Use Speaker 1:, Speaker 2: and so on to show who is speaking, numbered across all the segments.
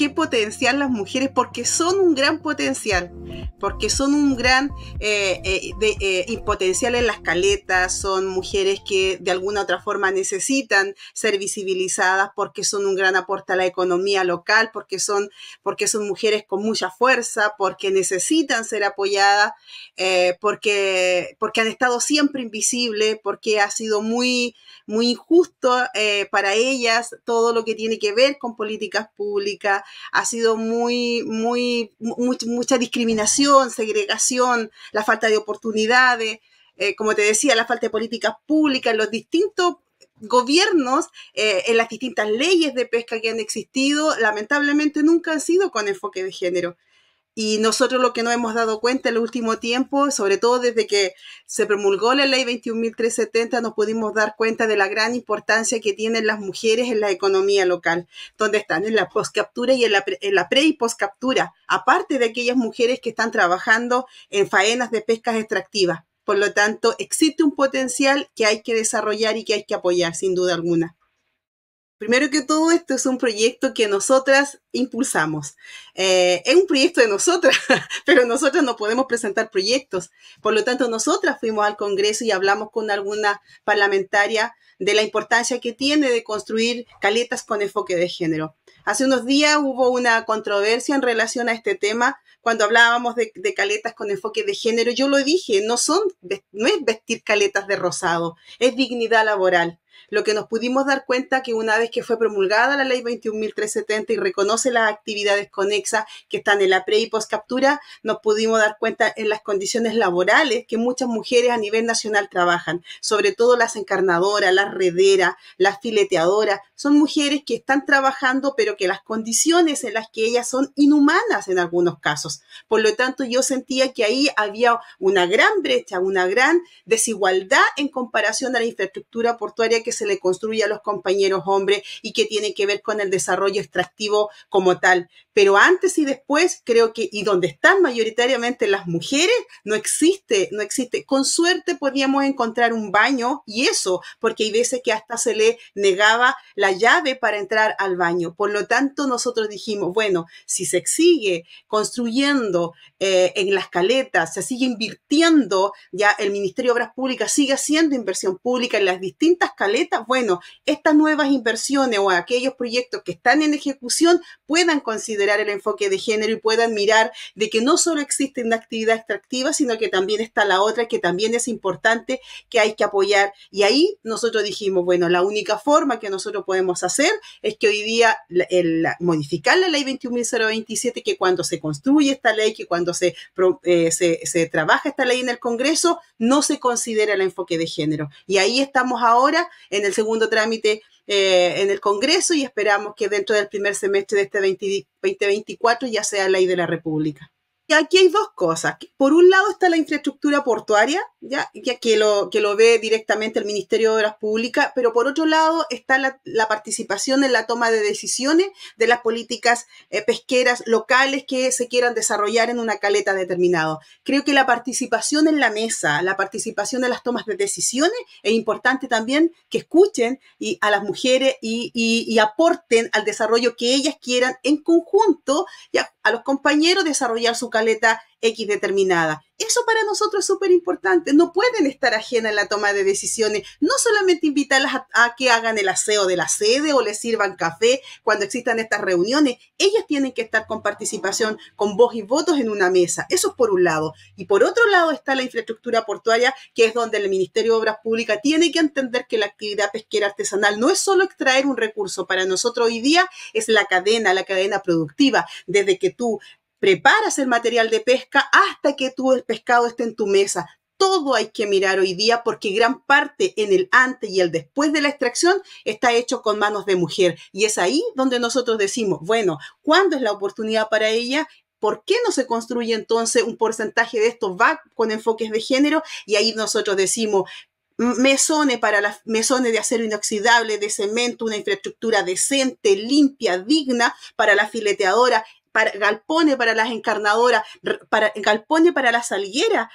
Speaker 1: qué potencial las mujeres porque son un gran potencial porque son un gran eh, eh, eh, potencial en las caletas, son mujeres que de alguna otra forma necesitan ser visibilizadas porque son un gran aporte a la economía local, porque son, porque son mujeres con mucha fuerza, porque necesitan ser apoyadas, porque, porque han estado siempre invisibles, porque ha sido muy, muy injusto para ellas todo lo que tiene que ver con políticas públicas, ha sido muy, muy, mucha discriminación segregación, la falta de oportunidades, eh, como te decía, la falta de políticas públicas, los distintos gobiernos, eh, en las distintas leyes de pesca que han existido, lamentablemente nunca han sido con enfoque de género. Y nosotros lo que nos hemos dado cuenta en el último tiempo, sobre todo desde que se promulgó la ley 21.370, nos pudimos dar cuenta de la gran importancia que tienen las mujeres en la economía local, donde están en la poscaptura y en la, pre, en la pre y aparte de aquellas mujeres que están trabajando en faenas de pescas extractivas. Por lo tanto, existe un potencial que hay que desarrollar y que hay que apoyar, sin duda alguna. Primero que todo, esto es un proyecto que nosotras impulsamos. Eh, es un proyecto de nosotras, pero nosotras no podemos presentar proyectos. Por lo tanto, nosotras fuimos al Congreso y hablamos con alguna parlamentaria de la importancia que tiene de construir caletas con enfoque de género. Hace unos días hubo una controversia en relación a este tema cuando hablábamos de, de, caletas con enfoque de género. Yo lo dije, no son, no es vestir caletas de rosado, es dignidad laboral. Lo que nos pudimos dar cuenta que una vez que fue promulgada la ley 21.370 y reconoce las actividades conexas que están en la pre y post captura, nos pudimos dar cuenta en las condiciones laborales que muchas mujeres a nivel nacional trabajan, sobre todo las encarnadoras, las rederas, las fileteadoras. Son mujeres que están trabajando, pero que las condiciones en las que ellas son inhumanas en algunos casos. Por lo tanto, yo sentía que ahí había una gran brecha, una gran desigualdad en comparación a la infraestructura portuaria que se le construye a los compañeros hombres y que tiene que ver con el desarrollo extractivo como tal. Pero antes y después, creo que, y donde están mayoritariamente las mujeres, no existe, no existe. Con suerte podíamos encontrar un baño y eso, porque hay veces que hasta se le negaba la llave para entrar al baño. Por lo tanto, nosotros dijimos, bueno, si se sigue construyendo eh, en las caletas, se sigue invirtiendo, ya el Ministerio de Obras Públicas sigue haciendo inversión pública en las distintas caletas, bueno, estas nuevas inversiones o aquellos proyectos que están en ejecución puedan considerar el enfoque de género y puedan mirar de que no solo existe una actividad extractiva, sino que también está la otra que también es importante, que hay que apoyar. Y ahí nosotros dijimos, bueno, la única forma que nosotros podemos hacer es que hoy día modificar la ley 21.027, que cuando se construye esta ley, que cuando se, eh, se, se trabaja esta ley en el Congreso, no se considera el enfoque de género. Y ahí estamos ahora en el segundo trámite eh, en el Congreso y esperamos que dentro del primer semestre de este 2024 ya sea ley de la República aquí hay dos cosas. Por un lado está la infraestructura portuaria, ya, que, lo, que lo ve directamente el Ministerio de las Públicas, pero por otro lado está la, participación en la toma de decisiones de las políticas eh, pesqueras locales que se quieran desarrollar en una caleta determinada. Creo que la participación en la mesa, la participación en las tomas de decisiones es importante también que escuchen y, a las mujeres y, y, aporten al desarrollo que ellas quieran en conjunto, ya, a los compañeros desarrollar su caleta paleta X determinada. Eso para nosotros es súper importante. No pueden estar ajenas en la toma de decisiones. No solamente invitarlas a, a, que hagan el aseo de la sede o les sirvan café cuando existan estas reuniones. Ellas tienen que estar con participación, con voz y votos en una mesa. Eso es por un lado. Y por otro lado está la infraestructura portuaria, que es donde el Ministerio de Obras Públicas tiene que entender que la actividad pesquera artesanal no es solo extraer un recurso. Para nosotros hoy día es la cadena, la cadena productiva. Desde que tú preparas el material de pesca hasta que tu el pescado esté en tu mesa. Todo hay que mirar hoy día porque gran parte en el antes y el después de la extracción está hecho con manos de mujer. Y es ahí donde nosotros decimos, bueno, ¿cuándo es la oportunidad para ella? ¿Por qué no se construye entonces un porcentaje de esto va con enfoques de género? Y ahí nosotros decimos, mesones para mesones de acero inoxidable, de cemento, una infraestructura decente, limpia, digna para la fileteadora para, galpone para las encarnadoras, para, galpone para las salgueras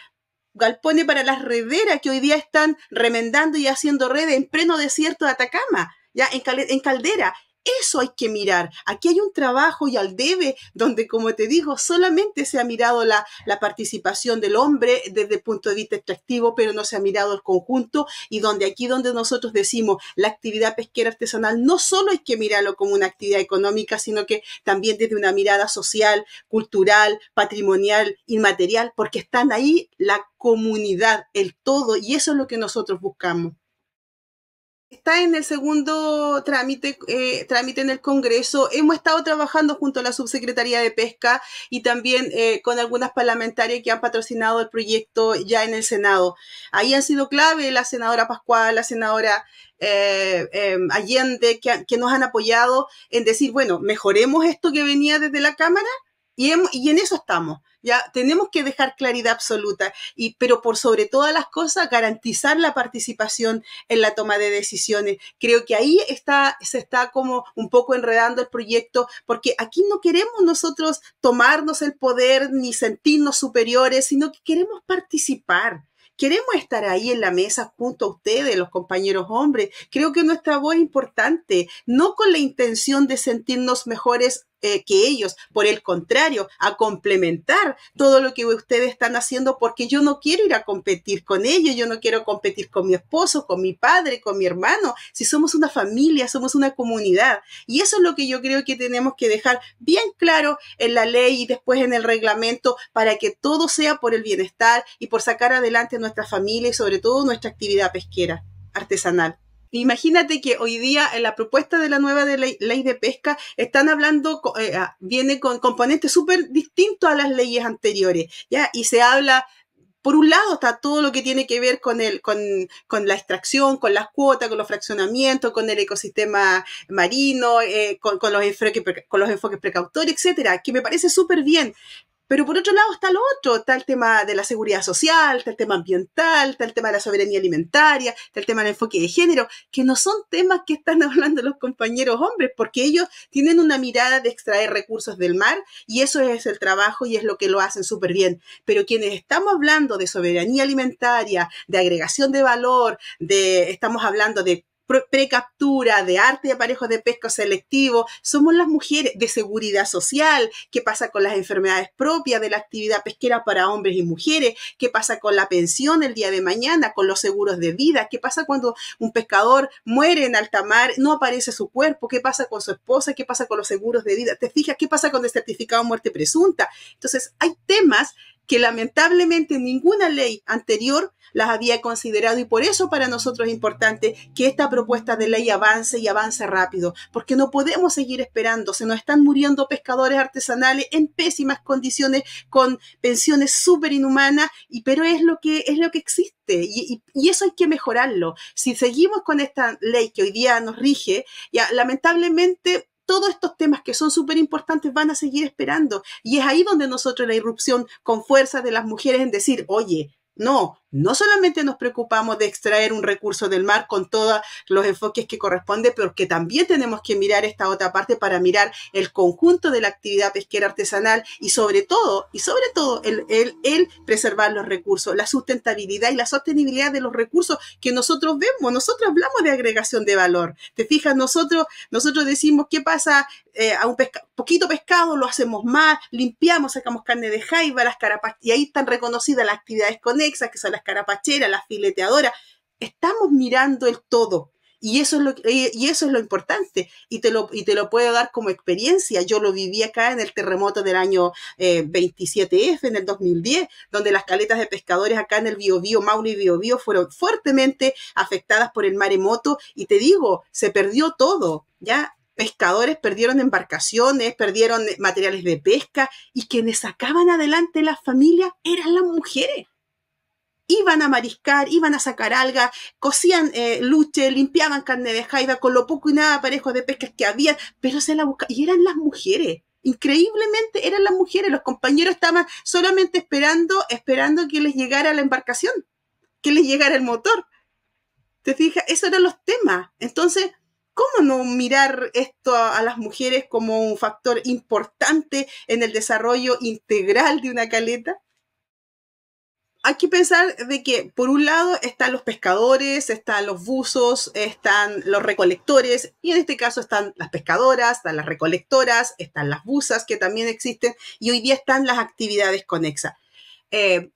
Speaker 1: galpone para las rederas que hoy día están remendando y haciendo redes en pleno desierto de Atacama, ya en, en caldera, eso hay que mirar. Aquí hay un trabajo y al debe donde, como te digo, solamente se ha mirado la, participación del hombre desde el punto de vista extractivo, pero no se ha mirado el conjunto y donde aquí donde nosotros decimos la actividad pesquera artesanal, no solo hay que mirarlo como una actividad económica, sino que también desde una mirada social, cultural, patrimonial, inmaterial, porque están ahí la comunidad, el todo, y eso es lo que nosotros buscamos está en el segundo trámite, eh, trámite en el Congreso. Hemos estado trabajando junto a la Subsecretaría de Pesca y también eh, con algunas parlamentarias que han patrocinado el proyecto ya en el Senado. Ahí han sido clave la senadora Pascual, la senadora eh, Allende, que, que, nos han apoyado en decir, bueno, mejoremos esto que venía desde la Cámara y, en, eso estamos. Ya tenemos que dejar claridad absoluta, y, pero por sobre todas las cosas, garantizar la participación en la toma de decisiones. Creo que ahí está, se está como un poco enredando el proyecto, porque aquí no queremos nosotros tomarnos el poder ni sentirnos superiores, sino que queremos participar queremos estar ahí en la mesa junto a ustedes, los compañeros hombres. Creo que nuestra voz es importante, no con la intención de sentirnos mejores eh, que ellos, por el contrario, a complementar todo lo que ustedes están haciendo, porque yo no quiero ir a competir con ellos, yo no quiero competir con mi esposo, con mi padre, con mi hermano, si somos una familia, somos una comunidad. Y eso es lo que yo creo que tenemos que dejar bien claro en la ley y después en el reglamento para que todo sea por el bienestar y por sacar adelante a nuestra familia y sobre todo nuestra actividad pesquera artesanal. Imagínate que hoy día en la propuesta de la nueva ley, de pesca están hablando, eh, ah, viene con componentes súper distintos a las leyes anteriores, ¿ya? Y se habla por un lado está todo lo que tiene que ver con, el, con, la extracción, con las cuotas, con los fraccionamientos, con el ecosistema marino, eh, con, los enfoques, con los enfoques precautorios, etcétera, que me parece súper bien. Pero por otro lado está lo otro, está el tema de la seguridad social, está el tema ambiental, está el tema de la soberanía alimentaria, está el tema del enfoque de género, que no son temas que están hablando los compañeros hombres, porque ellos tienen una mirada de extraer recursos del mar y eso es el trabajo y es lo que lo hacen súper bien. Pero quienes estamos hablando de soberanía alimentaria, de agregación de valor, de estamos hablando de precaptura, de arte y aparejos de pesca selectivo, somos las mujeres de seguridad social, qué pasa con las enfermedades propias de la actividad pesquera para hombres y mujeres, qué pasa con la pensión el día de mañana, con los seguros de vida, qué pasa cuando un pescador muere en alta mar, no aparece su cuerpo, qué pasa con su esposa, qué pasa con los seguros de vida, te fijas, qué pasa con el certificado de muerte presunta. Entonces, hay temas que lamentablemente ninguna ley anterior las había considerado y por eso para nosotros es importante que esta propuesta de ley avance y avance rápido, porque no podemos seguir esperando, se nos están muriendo pescadores artesanales en pésimas condiciones, con pensiones súper inhumanas, y, pero es lo que, es lo que existe. Y, eso hay que mejorarlo. Si seguimos con esta ley que hoy día nos rige, lamentablemente todos estos temas que son súper importantes van a seguir esperando. Y es ahí donde nosotros la irrupción con fuerza de las mujeres en decir, oye, no, no solamente nos preocupamos de extraer un recurso del mar con todos los enfoques que corresponde, pero que también tenemos que mirar esta otra parte para mirar el conjunto de la actividad pesquera artesanal y sobre todo, y sobre todo el, el, preservar los recursos, la sustentabilidad y la sostenibilidad de los recursos que nosotros vemos. Nosotros hablamos de agregación de valor. Te fijas, nosotros, nosotros decimos qué pasa eh, a un poquito pescado, lo hacemos más, limpiamos, sacamos carne de jaiba, las carapas, y ahí están reconocidas las actividades con él que son las carapacheras, las fileteadoras. Estamos mirando el todo. Y eso, es lo, y eso es lo importante, y te lo, y te lo puedo dar como experiencia. Yo lo viví acá en el terremoto del año 27F, eh, en el 2010, donde las caletas de pescadores acá en el Biobío, Maule y Biobío fueron fuertemente afectadas por el maremoto, y te digo, se perdió todo, ¿ya? Pescadores perdieron embarcaciones, perdieron eh, materiales de pesca, y quienes sacaban adelante las familias eran las mujeres iban a mariscar, iban a sacar alga, cocían eh, luche, limpiaban carne de jaiba con lo poco y nada parejo de pesca que había, pero se la buscaban. Y eran las mujeres. Increíblemente eran las mujeres. Los compañeros estaban solamente esperando, esperando que les llegara la embarcación, que les llegara el motor. ¿Te fijas? Esos eran los temas. Entonces, ¿cómo no mirar esto a, las mujeres como un factor importante en el desarrollo integral de una caleta? hay que pensar de que por un lado están los pescadores, están los buzos, están los recolectores y en este caso están las pescadoras, están las recolectoras, están las buzas que también existen y hoy día están las actividades conexas. Eh,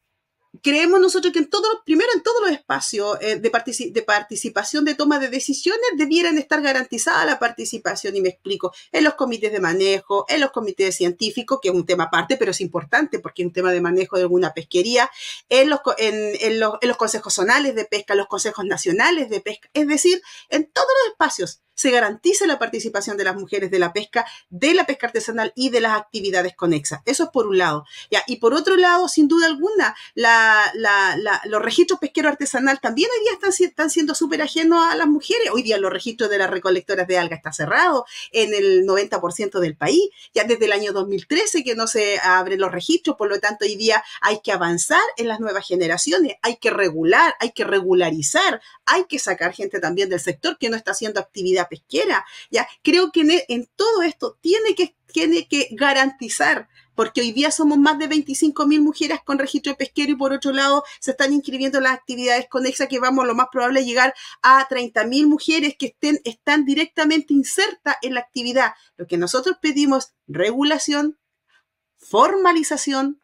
Speaker 1: creemos nosotros que en todo, primero en todos los espacios eh, de, de, participación, de toma de decisiones, debieran estar garantizada la participación, y me explico, en los comités de manejo, en los comités científicos, que es un tema aparte, pero es importante porque es un tema de manejo de alguna pesquería, en los, en, en los, en los consejos zonales de pesca, los consejos nacionales de pesca, es decir, en todos los espacios se garantice la participación de las mujeres de la pesca, de la pesca artesanal y de las actividades conexas. Eso es por un lado. ¿ya? Y por otro lado, sin duda alguna, los registros pesqueros artesanal también hoy día están, están siendo súper ajenos a las mujeres. Hoy día los registros de las recolectoras de alga está cerrado en el 90% del país, ya desde el año 2013 que no se abren los registros, por lo tanto hoy día hay que avanzar en las nuevas generaciones, hay que regular, hay que regularizar, hay que sacar gente también del sector que no está haciendo actividad pesquera. ¿ya? Creo que e, en, todo esto tiene que, tiene que garantizar porque hoy día somos más de 25.000 mujeres con registro pesquero y por otro lado se están inscribiendo las actividades conexas que vamos lo más probable a llegar a 30.000 mujeres que estén, están directamente insertas en la actividad. Lo que nosotros pedimos, regulación, formalización,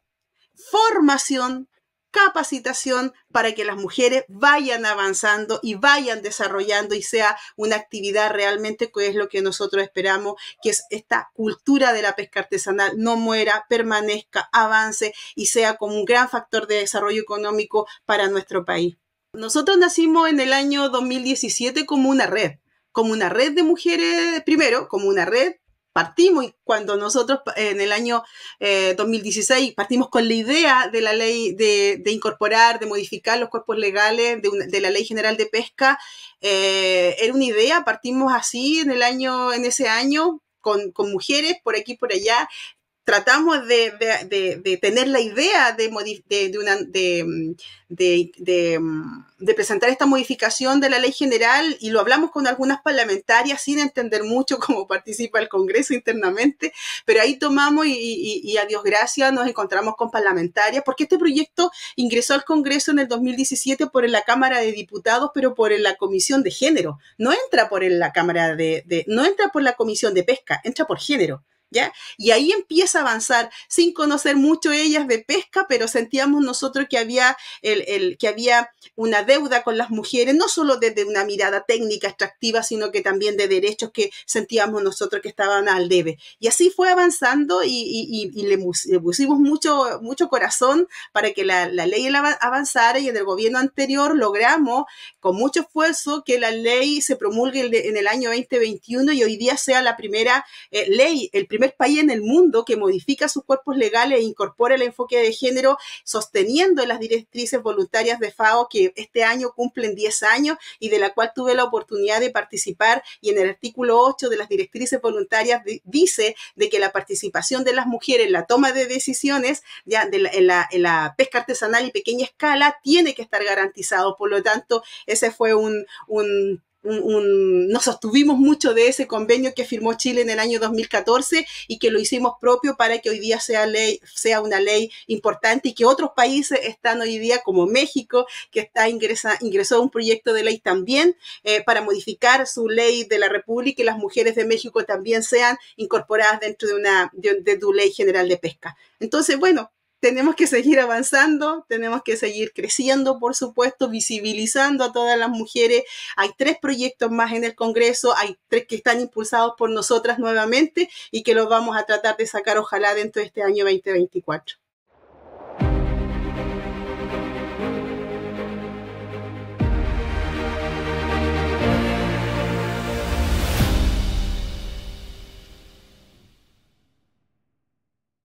Speaker 1: formación, capacitación para que las mujeres vayan avanzando y vayan desarrollando y sea una actividad realmente que es lo que nosotros esperamos, que esta cultura de la pesca artesanal no muera, permanezca, avance y sea como un gran factor de desarrollo económico para nuestro país. Nosotros nacimos en el año 2017 como una red, como una red de mujeres, primero, como una red partimos, y cuando nosotros en el año 2016 eh, partimos con la idea de la ley de, incorporar, de modificar los cuerpos legales de, la ley general de pesca, eh, era una idea, partimos así en el año, en ese año, con, con, mujeres por aquí por allá, tratamos de, tener la idea de, una, de, presentar esta modificación de la ley general y lo hablamos con algunas parlamentarias sin entender mucho cómo participa el Congreso internamente, pero ahí tomamos y, y, a Dios gracias nos encontramos con parlamentarias, porque este proyecto ingresó al Congreso en el 2017 por la Cámara de Diputados, pero por la Comisión de Género, no entra por la Cámara de, no entra por la Comisión de Pesca, entra por género. Y ahí empieza a avanzar, sin conocer mucho ellas de pesca, pero sentíamos nosotros que había, el, que había una deuda con las mujeres, no solo desde una mirada técnica extractiva, sino que también de derechos que sentíamos nosotros que estaban al debe. Y así fue avanzando y, le, pusimos mucho, mucho corazón para que la, ley avanzara y en el gobierno anterior logramos con mucho esfuerzo que la ley se promulgue en el año 2021 y hoy día sea la primera eh, ley, el primer país en el mundo que modifica sus cuerpos legales e incorpora el enfoque de género, sosteniendo las directrices voluntarias de FAO que este año cumplen 10 años y de la cual tuve la oportunidad de participar. Y en el artículo 8 de las directrices voluntarias dice de que la participación de las mujeres en la toma de decisiones ya de la, en, la, pesca artesanal y pequeña escala tiene que estar garantizado. Por lo tanto, ese fue un un, nos sostuvimos mucho de ese convenio que firmó Chile en el año 2014 y que lo hicimos propio para que hoy día sea, ley, sea una ley importante y que otros países están hoy día, como México, que está ingresa, ingresó un proyecto de ley también eh, para modificar su ley de la República y las mujeres de México también sean incorporadas dentro de una de, ley general de pesca. Entonces, bueno, tenemos que seguir avanzando, tenemos que seguir creciendo, por supuesto, visibilizando a todas las mujeres. Hay tres proyectos más en el Congreso, hay tres que están impulsados por nosotras nuevamente y que los vamos a tratar de sacar ojalá dentro de este año 2024.